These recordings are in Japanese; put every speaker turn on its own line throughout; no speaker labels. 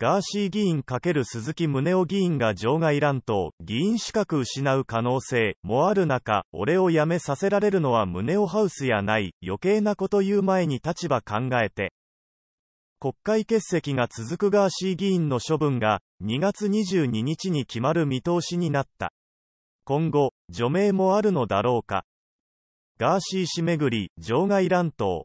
ガーシー議員×鈴木宗男議員が場外乱闘、議員資格失う可能性もある中、俺を辞めさせられるのは宗男ハウスやない、余計なこと言う前に立場考えて。国会欠席が続くガーシー議員の処分が、2月22日に決まる見通しになった。今後、除名もあるのだろうか。ガーシー氏巡り、場外乱闘。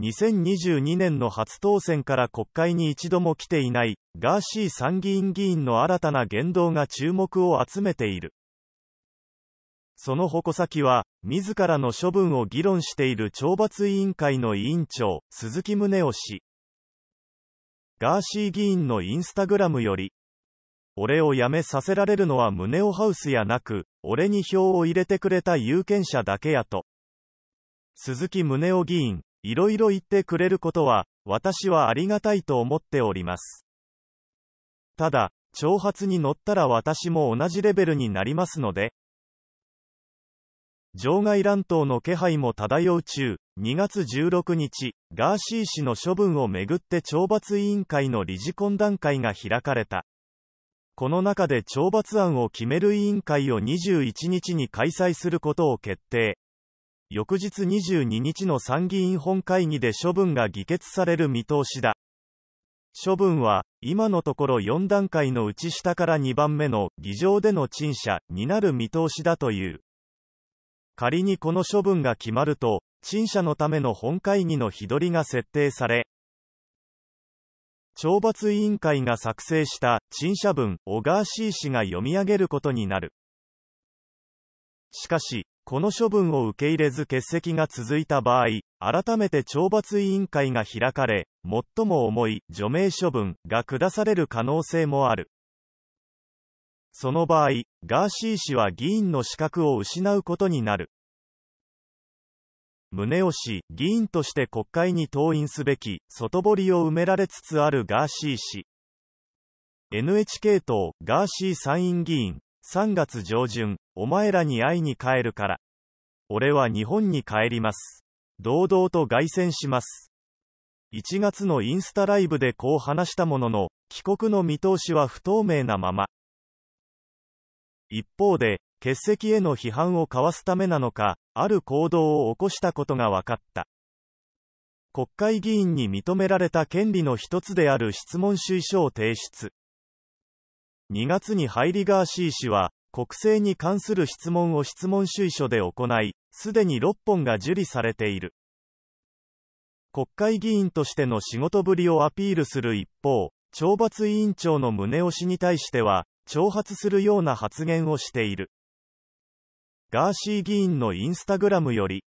2022年の初当選から国会に一度も来ていないガーシー参議院議員の新たな言動が注目を集めているその矛先は自らの処分を議論している懲罰委員会の委員長鈴木宗男氏ガーシー議員のインスタグラムより俺を辞めさせられるのは宗男ハウスやなく俺に票を入れてくれた有権者だけやと鈴木宗男議員いろいろ言ってくれることは、私はありがたいと思っております。ただ、挑発に乗ったら私も同じレベルになりますので、場外乱闘の気配も漂う中、2月16日、ガーシー氏の処分をめぐって懲罰委員会の理事懇談会が開かれた。この中で懲罰案を決める委員会を21日に開催することを決定。翌日22日の参議院本会議で処分が議決される見通しだ。処分は、今のところ4段階のうち下から2番目の、議場での陳謝になる見通しだという。仮にこの処分が決まると、陳謝のための本会議の日取りが設定され、懲罰委員会が作成した陳謝文をガーシー氏が読み上げることになる。しかし、この処分を受け入れず欠席が続いた場合、改めて懲罰委員会が開かれ、最も重い除名処分が下される可能性もある。その場合、ガーシー氏は議員の資格を失うことになる。宗男氏、議員として国会に登院すべき、外堀を埋められつつあるガーシー氏。NHK 党、ガーシー参院議員、3月上旬、お前らに会いに帰るから。俺は日本に帰ります。堂々と凱旋します。1月のインスタライブでこう話したものの、帰国の見通しは不透明なまま。一方で、欠席への批判をかわすためなのか、ある行動を起こしたことが分かった。国会議員に認められた権利の一つである質問主意書を提出。2月にハイリガーシー氏は、国政に関する質問を質問主意書で行い、すでに6本が受理されている。国会議員としての仕事ぶりをアピールする一方、懲罰委員長の宗男氏に対しては、挑発するような発言をしている。ガーシー議員のインスタグラムより、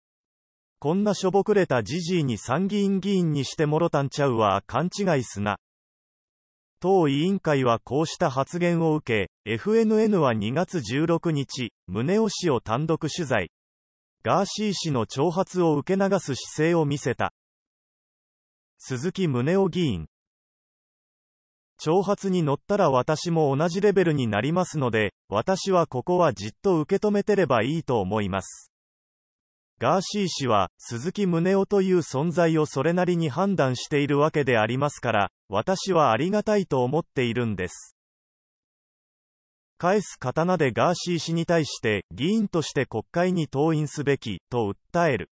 こんなしょぼくれたじじいに参議院議員にしてもろたんちゃうわ、勘違いすな。党委員会はこうした発言を受け、FNN は2月16日、宗男氏を単独取材。ガーシー氏の挑発を受け流す姿勢を見せた。鈴木宗男議員。挑発に乗ったら私も同じレベルになりますので、私はここはじっと受け止めてればいいと思います。ガーシー氏は、鈴木宗男という存在をそれなりに判断しているわけでありますから、私はありがたいと思っているんです。返す刀でガーシー氏に対して、議員として国会に登院すべき、と訴える。